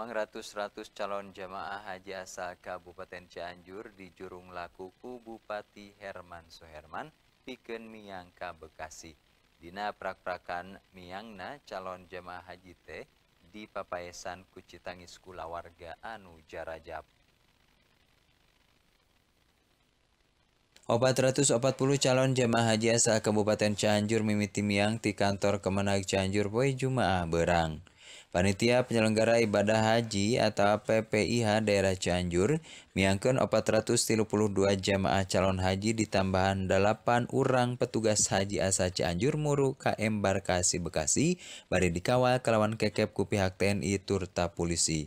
mengratus-ratus calon jamaah haji asal Kabupaten Cianjur di Jurung Laku Bupati Herman Soherman Piken Miangka Bekasi. Dina prak-prakan Miangna calon jamaah haji teh di papayesan Kucitangis Kula Warga Anu Jarajab. 440 calon jemaah haji asal Kabupaten Cianjur mimiti miang di kantor Kemenag Cianjur Boy Jumaah Berang. Panitia penyelenggara ibadah haji atau PPIH daerah Cianjur miangkan 432 jamaah calon haji ditambahan 8 orang petugas haji asal Cianjur Muru KM embarkasi Bekasi bari dikawal kelawan kekep ku pihak TNI turta polisi.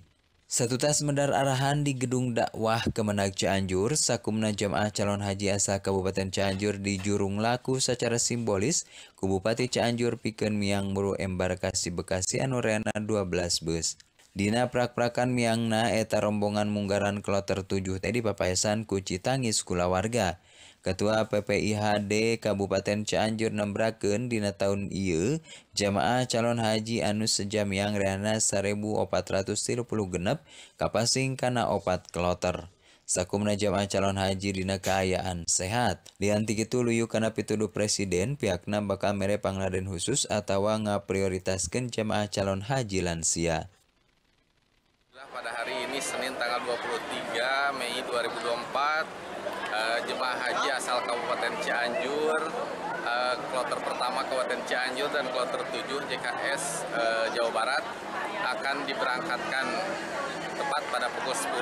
Satu tas mendar arahan di Gedung Dakwah Kemenag Cianjur, Sakumna Jemaah Calon Haji Asal Kabupaten Cianjur di Jurung Laku secara simbolis, Kubupati Cianjur Piken Miang Muru Embarkasi Bekasi Anureana 12 Bus. Dina prak-prakan miangna eta rombongan munggaran kloter 7 tadi papayasan kuci tangis kula warga. Ketua PPIHD Kabupaten Cianjur nembraken dina tahun Ieu jamaah calon haji anus sejam yang 1430 genep kapasing kana opat kloter. Sakumna jamaah calon haji dina keayaan sehat. Dianti itu luyu kana pituduh presiden pihakna bakal mere pangladen khusus atau ngaprioritaskan jamaah calon haji lansia. Pada hari ini Senin tanggal 23 Mei 2024 eh, jemaah haji asal Kabupaten Cianjur eh, kloter pertama Kabupaten Cianjur dan kloter 7 JKS eh, Jawa Barat akan diberangkatkan tepat pada pukul 10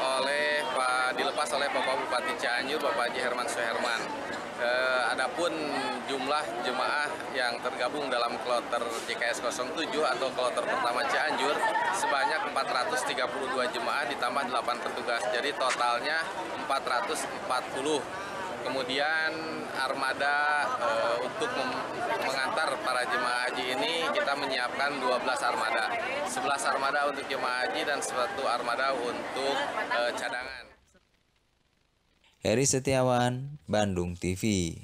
oleh Pak dilepas oleh Bapak Bupati Cianjur Bapak Haji Herman Suherman. Eh, Adapun jumlah jemaah yang tergabung dalam kloter JKS 07 atau kloter pertama Cianjur sebanyak 432 jemaah ditambah 8 petugas. Jadi totalnya 440. Kemudian armada e, untuk mengantar para jemaah haji ini kita menyiapkan 12 armada. 11 armada untuk jemaah haji dan 1 armada untuk e, cadangan. Heri Setiawan, Bandung TV.